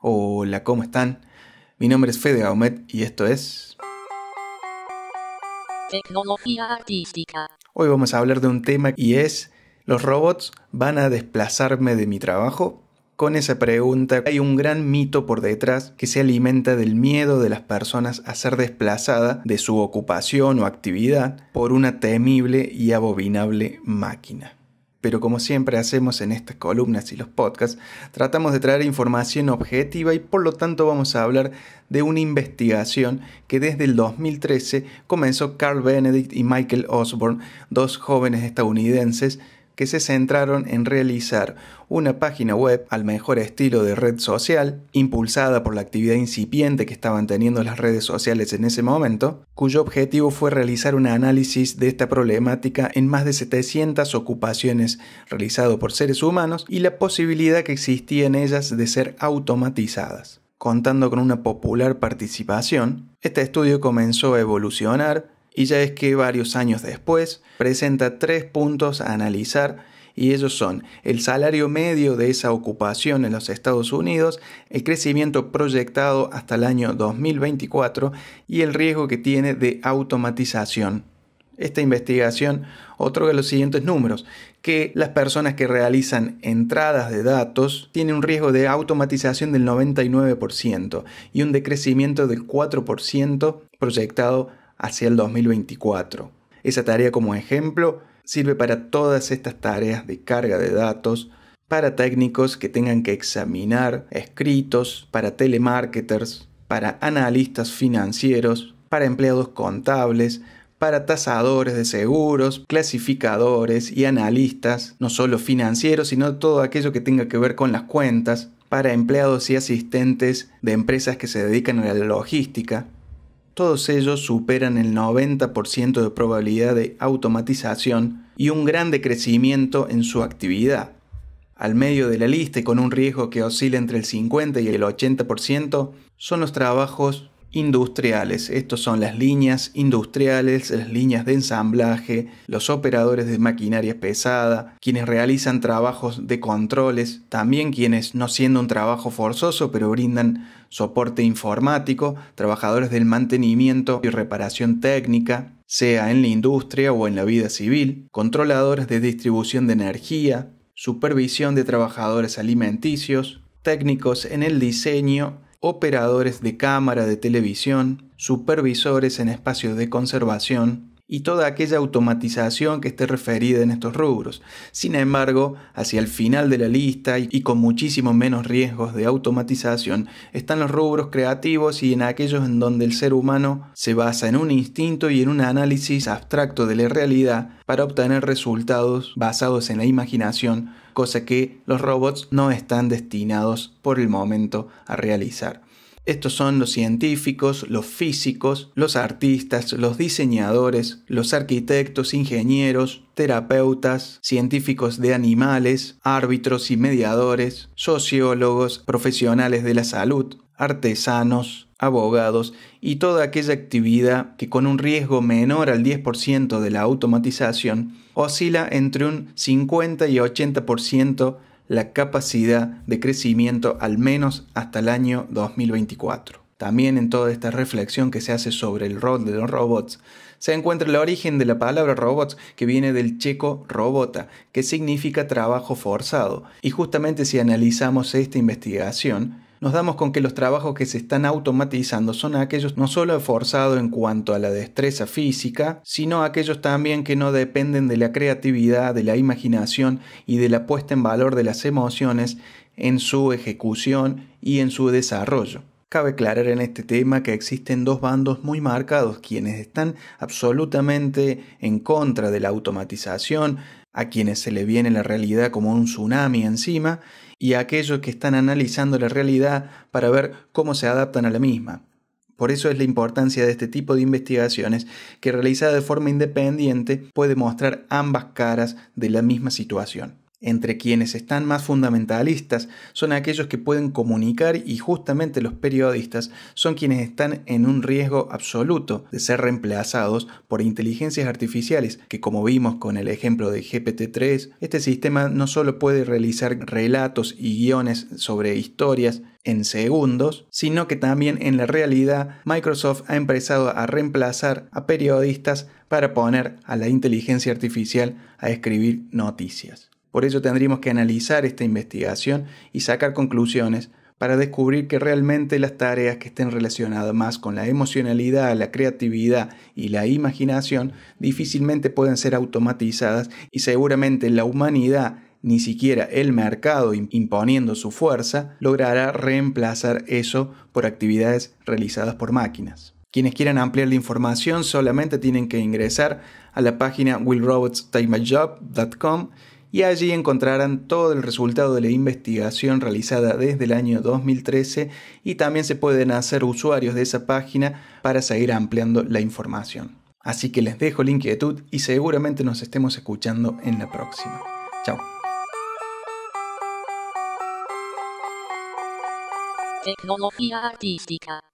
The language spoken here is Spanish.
Hola, ¿cómo están? Mi nombre es Fede Gaumet y esto es... Tecnología artística. Hoy vamos a hablar de un tema y es... ¿Los robots van a desplazarme de mi trabajo? Con esa pregunta hay un gran mito por detrás que se alimenta del miedo de las personas a ser desplazada de su ocupación o actividad por una temible y abominable máquina. Pero como siempre hacemos en estas columnas y los podcasts, tratamos de traer información objetiva y por lo tanto vamos a hablar de una investigación que desde el 2013 comenzó Carl Benedict y Michael Osborne, dos jóvenes estadounidenses que se centraron en realizar una página web al mejor estilo de red social, impulsada por la actividad incipiente que estaban teniendo las redes sociales en ese momento, cuyo objetivo fue realizar un análisis de esta problemática en más de 700 ocupaciones realizado por seres humanos y la posibilidad que existía en ellas de ser automatizadas. Contando con una popular participación, este estudio comenzó a evolucionar y ya es que varios años después presenta tres puntos a analizar y ellos son el salario medio de esa ocupación en los Estados Unidos, el crecimiento proyectado hasta el año 2024 y el riesgo que tiene de automatización. Esta investigación otorga los siguientes números, que las personas que realizan entradas de datos tienen un riesgo de automatización del 99% y un decrecimiento del 4% proyectado hacia el 2024. Esa tarea como ejemplo sirve para todas estas tareas de carga de datos, para técnicos que tengan que examinar escritos, para telemarketers, para analistas financieros, para empleados contables, para tasadores de seguros, clasificadores y analistas, no solo financieros, sino todo aquello que tenga que ver con las cuentas, para empleados y asistentes de empresas que se dedican a la logística, todos ellos superan el 90% de probabilidad de automatización y un gran decrecimiento en su actividad. Al medio de la lista y con un riesgo que oscila entre el 50 y el 80% son los trabajos industriales. Estos son las líneas industriales, las líneas de ensamblaje, los operadores de maquinaria pesada, quienes realizan trabajos de controles, también quienes, no siendo un trabajo forzoso, pero brindan soporte informático, trabajadores del mantenimiento y reparación técnica, sea en la industria o en la vida civil, controladores de distribución de energía, supervisión de trabajadores alimenticios, técnicos en el diseño, operadores de cámara de televisión, supervisores en espacios de conservación, y toda aquella automatización que esté referida en estos rubros. Sin embargo, hacia el final de la lista y con muchísimo menos riesgos de automatización están los rubros creativos y en aquellos en donde el ser humano se basa en un instinto y en un análisis abstracto de la realidad para obtener resultados basados en la imaginación, cosa que los robots no están destinados por el momento a realizar. Estos son los científicos, los físicos, los artistas, los diseñadores, los arquitectos, ingenieros, terapeutas, científicos de animales, árbitros y mediadores, sociólogos, profesionales de la salud, artesanos, abogados y toda aquella actividad que con un riesgo menor al 10% de la automatización oscila entre un 50 y 80% la capacidad de crecimiento al menos hasta el año 2024. También en toda esta reflexión que se hace sobre el rol de los robots, se encuentra el origen de la palabra robots que viene del checo robota, que significa trabajo forzado. Y justamente si analizamos esta investigación, nos damos con que los trabajos que se están automatizando son aquellos no solo forzados en cuanto a la destreza física, sino aquellos también que no dependen de la creatividad, de la imaginación y de la puesta en valor de las emociones en su ejecución y en su desarrollo. Cabe aclarar en este tema que existen dos bandos muy marcados, quienes están absolutamente en contra de la automatización, a quienes se le viene la realidad como un tsunami encima, y a aquellos que están analizando la realidad para ver cómo se adaptan a la misma. Por eso es la importancia de este tipo de investigaciones que realizada de forma independiente puede mostrar ambas caras de la misma situación. Entre quienes están más fundamentalistas son aquellos que pueden comunicar y justamente los periodistas son quienes están en un riesgo absoluto de ser reemplazados por inteligencias artificiales que como vimos con el ejemplo de GPT-3, este sistema no solo puede realizar relatos y guiones sobre historias en segundos, sino que también en la realidad Microsoft ha empezado a reemplazar a periodistas para poner a la inteligencia artificial a escribir noticias. Por ello tendríamos que analizar esta investigación y sacar conclusiones para descubrir que realmente las tareas que estén relacionadas más con la emocionalidad, la creatividad y la imaginación difícilmente pueden ser automatizadas y seguramente la humanidad, ni siquiera el mercado imponiendo su fuerza, logrará reemplazar eso por actividades realizadas por máquinas. Quienes quieran ampliar la información solamente tienen que ingresar a la página willrobotstakemyjob.com y allí encontrarán todo el resultado de la investigación realizada desde el año 2013 y también se pueden hacer usuarios de esa página para seguir ampliando la información. Así que les dejo la inquietud y seguramente nos estemos escuchando en la próxima. Chao. Tecnología